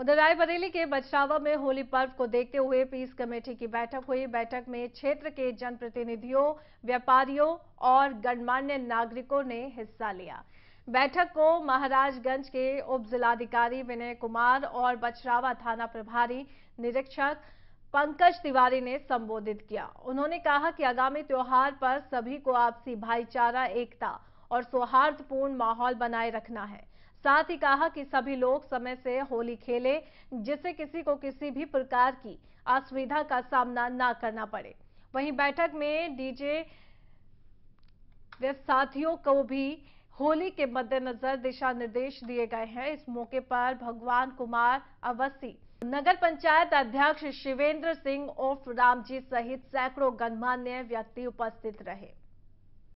उधर रायबरेली के बचरावा में होली पर्व को देखते हुए पीस कमेटी की बैठक हुई बैठक में क्षेत्र के जनप्रतिनिधियों व्यापारियों और गणमान्य नागरिकों ने हिस्सा लिया बैठक को महाराजगंज के उप जिलाधिकारी विनय कुमार और बचरावा थाना प्रभारी निरीक्षक पंकज तिवारी ने संबोधित किया उन्होंने कहा कि आगामी त्योहार पर सभी को आपसी भाईचारा एकता और सौहार्दपूर्ण माहौल बनाए रखना है साथ ही कहा कि सभी लोग समय से होली खेले जिससे किसी को किसी भी प्रकार की असुविधा का सामना ना करना पड़े वहीं बैठक में डीजे साथियों को भी होली के मद्देनजर दिशा निर्देश दिए गए हैं इस मौके पर भगवान कुमार अवस्थी नगर पंचायत अध्यक्ष शिवेंद्र सिंह उर्फ रामजी सहित सैकड़ों गणमान्य व्यक्ति उपस्थित रहे